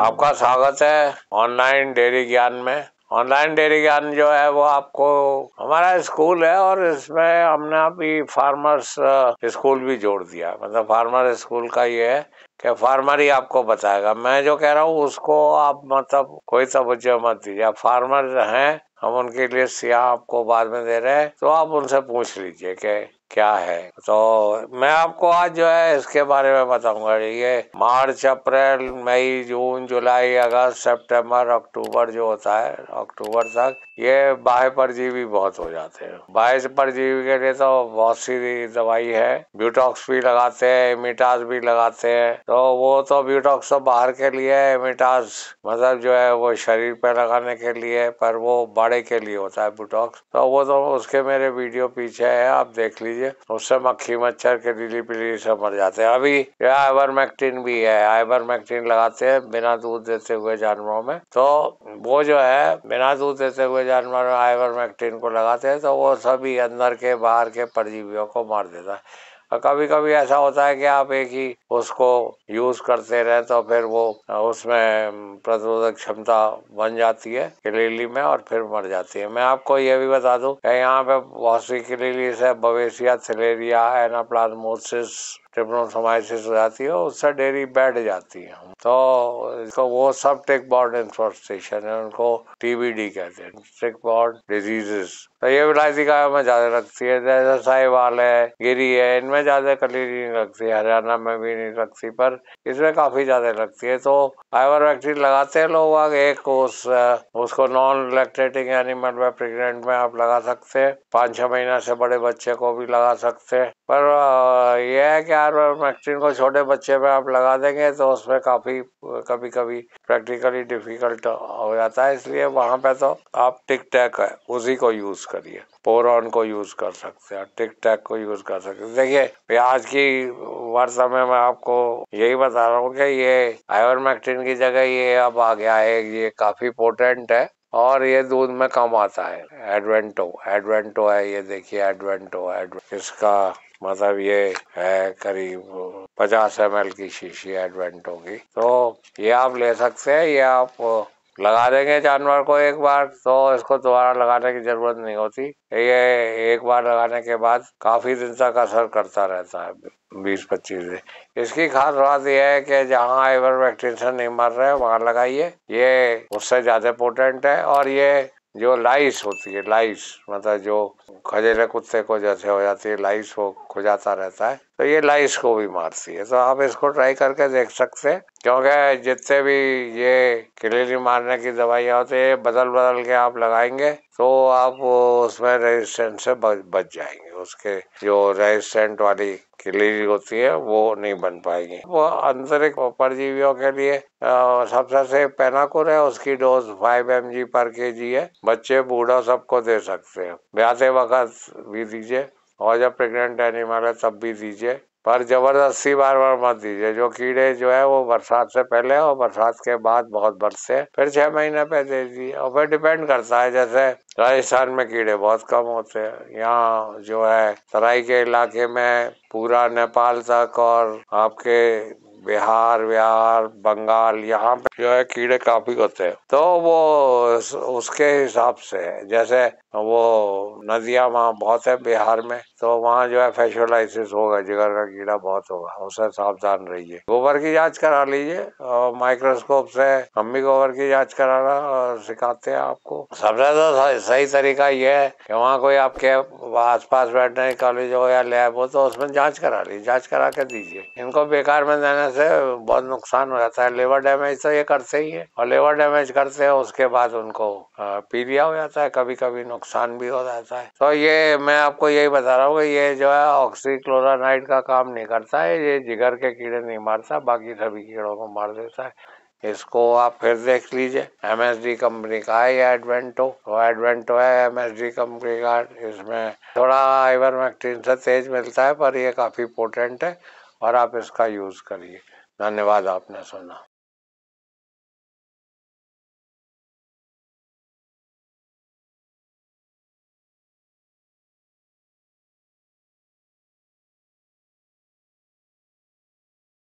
आपका स्वागत है ऑनलाइन डेयरी ज्ञान में ऑनलाइन डेयरी ज्ञान जो है वो आपको हमारा स्कूल है और इसमें हमने अभी फार्मर्स स्कूल भी जोड़ दिया मतलब फार्मर स्कूल का ये है कि फार्मर ही आपको बताएगा मैं जो कह रहा हूँ उसको आप मतलब कोई तवज्जो मत दीजिए आप फार्मर हैं हम उनके लिए सियाह आपको बाद में दे रहे हैं तो आप उनसे पूछ लीजिए कि क्या है तो मैं आपको आज जो है इसके बारे में बताऊंगा ये मार्च अप्रैल मई जून जुलाई अगस्त सितंबर अक्टूबर जो होता है अक्टूबर तक ये बाह्य परजीवी बहुत हो जाते हैं बाह्य परजीवी के लिए तो बहुत सी दवाई है ब्यूटॉक्स भी लगाते हैं एमिटास भी लगाते हैं तो वो तो ब्यूटॉक्स तो बाहर के लिए है एमिटास मतलब जो है वो शरीर पे लगाने के लिए पर वो बड़े के लिए होता है ब्यूटॉक्स तो वो तो उसके मेरे वीडियो पीछे है आप देख लीजिए लीजिए उससे मक्खी मच्छर के डीली पीली सब मर जाते हैं अभी आइवर मैक्टीन भी है मैक्टीन लगाते हैं बिना दूध देते हुए जानवरों में तो वो जो है बिना दूध देते हुए जानवर आइवर मैक्टिन को लगाते हैं तो वो सभी अंदर के बाहर के परजीवियों को मार देता है और कभी कभी ऐसा होता है कि आप एक ही उसको यूज करते रहे तो फिर वो उसमें प्रतिरोधक क्षमता बन जाती है किलेली में और फिर मर जाती है मैं आपको ये भी बता दूं कि यहाँ पे बहुत सी किलेली से बवेशिया थलेरिया एनाप्लाजमोसिस ट्रिप्नोसोमाइसिस हो जाती है उससे डेरी बैठ जाती है तो इसको वो सब टिक बॉर्ड इन्फोस्टेशन है उनको टीबीडी कहते हैं टिक बॉर्ड डिजीजेस तो ये विलायती गायों में ज्यादा लगती है जैसे साहिवाल है गिरी है इनमें ज्यादा कलीरी नहीं लगती है हरियाणा में भी नहीं लगती पर इसमें काफी ज्यादा लगती है तो आइवर वैक्सीन लगाते हैं लोग एक उस उसको नॉन लैक्टेटिंग एनिमल में प्रेगनेंट में आप लगा सकते हैं पाँच छह महीना से बड़े बच्चे को भी लगा सकते हैं पर यह है कि आरवैक्ट्रीन को छोटे बच्चे में आप लगा देंगे तो उसमें काफ़ी कभी कभी प्रैक्टिकली डिफिकल्ट हो जाता है इसलिए वहाँ पे तो आप टिक टैक है उसी को यूज़ करिए पोरॉन को यूज़ कर सकते हैं टिक टैक को यूज़ कर सकते हैं देखिए आज की वर्ष में मैं आपको यही बता रहा हूँ कि ये आयोरमैक्टिन की जगह ये अब आ गया है ये काफ़ी पोटेंट है और ये दूध में कम आता है एडवेंटो एडवेंटो है ये देखिए एडवेंटो एडवेंट इसका मतलब ये है करीब पचास एम की शीशी एडवेंट की तो ये आप ले सकते हैं ये आप लगा देंगे जानवर को एक बार तो इसको दोबारा लगाने की जरूरत नहीं होती ये एक बार लगाने के बाद काफी दिन तक असर करता रहता है बीस पच्चीस दिन इसकी खास बात यह है कि जहाँ एवर वैक्सीनेशन नहीं मर रहे वहाँ लगाइए ये उससे ज्यादा पोटेंट है और ये जो लाइस होती है लाइस मतलब जो खजेरे कुत्ते को जैसे हो जाती है लाइस वो खुजाता रहता है तो ये लाइस को भी मारती है तो आप इसको ट्राई करके देख सकते हैं क्योंकि जितने भी ये किलेरी मारने की दवाइयाँ होती है बदल बदल के आप लगाएंगे तो आप उसमें रेजिस्टेंट से बच जाएंगे उसके जो रेजिस्टेंट वाली किलेरी होती है वो नहीं बन पाएगी वो आंतरिक परजीवियों के लिए सबसे से पेनाकुर है उसकी डोज फाइव एम पर के जी है बच्चे बूढ़ा सबको दे सकते हैं ब्याते वक्त भी दीजिए और जब प्रेग्नेंट एनिमल है तब भी दीजिए पर ज़बरदस्ती बार बार मत दीजिए जो कीड़े जो है वो बरसात से पहले और बरसात के बाद बहुत बरसे फिर छह महीने पे दे दीजिए और फिर डिपेंड करता है जैसे राजस्थान में कीड़े बहुत कम होते हैं यहाँ जो है तराई के इलाके में पूरा नेपाल तक और आपके बिहार बिहार बंगाल यहाँ पे जो है कीड़े काफी होते हैं तो वो उसके हिसाब से जैसे वो नदियां वहाँ बहुत है बिहार में तो वहाँ जो है फेशलाइसिस होगा जिगर का कीड़ा बहुत होगा उसे सावधान रहिए गोबर की जांच करा लीजिए और माइक्रोस्कोप से हम भी गोबर की जांच कराना सिखाते हैं आपको सबसे ज्यादा तो सही तरीका यह है कि वहाँ कोई आपके आस पास वेटनरी कॉलेज हो या लैब हो तो उसमें जांच करा ली जांच करा के दीजिए इनको बेकार में देने से बहुत नुकसान हो जाता है लेबर डैमेज तो ये करते ही है और लेबर डैमेज करते हैं उसके बाद उनको पीलिया हो जाता है कभी कभी नुकसान भी हो जाता है तो ये मैं आपको यही बता रहा हूँ कि ये जो है ऑक्सीक्लोरानाइड का काम नहीं करता है ये जिगर के कीड़े नहीं मारता बाकी सभी कीड़ों को मार देता है इसको आप फिर देख लीजिए एम एस डी कंपनी का है एडवेंटो तो एडवेंटो है एम एस डी कंपनी का इसमें थोड़ा आइवर मैक्टीन से तेज मिलता है पर ये काफ़ी पोटेंट है और आप इसका यूज़ करिए धन्यवाद आपने सुना